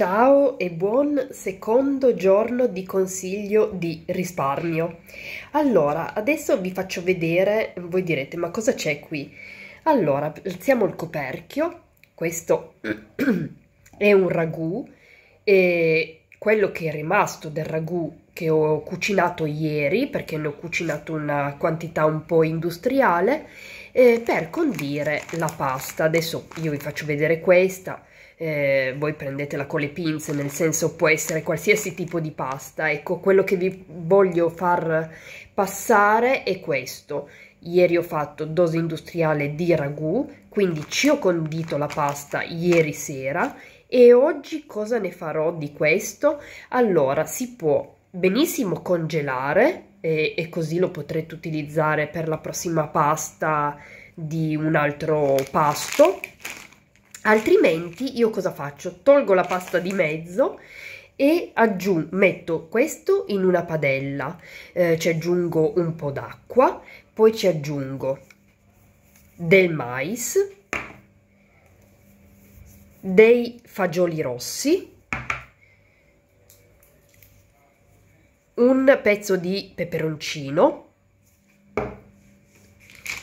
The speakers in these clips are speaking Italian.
Ciao e buon secondo giorno di consiglio di risparmio. Allora, adesso vi faccio vedere, voi direte ma cosa c'è qui? Allora, alziamo il coperchio, questo è un ragù e quello che è rimasto del ragù che ho cucinato ieri perché ne ho cucinato una quantità un po' industriale eh, per condire la pasta. Adesso io vi faccio vedere questa, eh, voi prendetela con le pinze, nel senso può essere qualsiasi tipo di pasta. Ecco, quello che vi voglio far passare è questo. Ieri ho fatto dose industriale di ragù, quindi ci ho condito la pasta ieri sera e oggi cosa ne farò di questo? Allora, si può benissimo congelare e, e così lo potrete utilizzare per la prossima pasta di un altro pasto altrimenti io cosa faccio? Tolgo la pasta di mezzo e aggiungo, metto questo in una padella, eh, ci aggiungo un po' d'acqua, poi ci aggiungo del mais, dei fagioli rossi un pezzo di peperoncino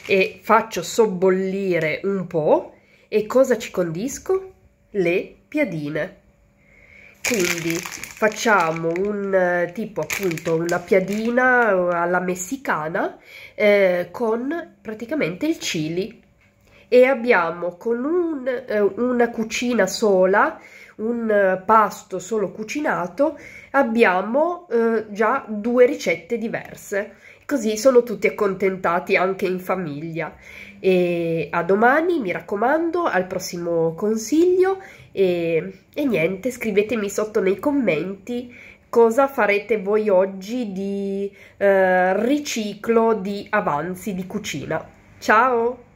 e faccio sobbollire un po' e cosa ci condisco? Le piadine. Quindi facciamo un eh, tipo appunto una piadina alla messicana eh, con praticamente il chili e abbiamo con un, eh, una cucina sola, un eh, pasto solo cucinato, abbiamo eh, già due ricette diverse. Così sono tutti accontentati anche in famiglia. E a domani, mi raccomando, al prossimo consiglio e, e niente, scrivetemi sotto nei commenti cosa farete voi oggi di eh, riciclo di avanzi di cucina. Ciao!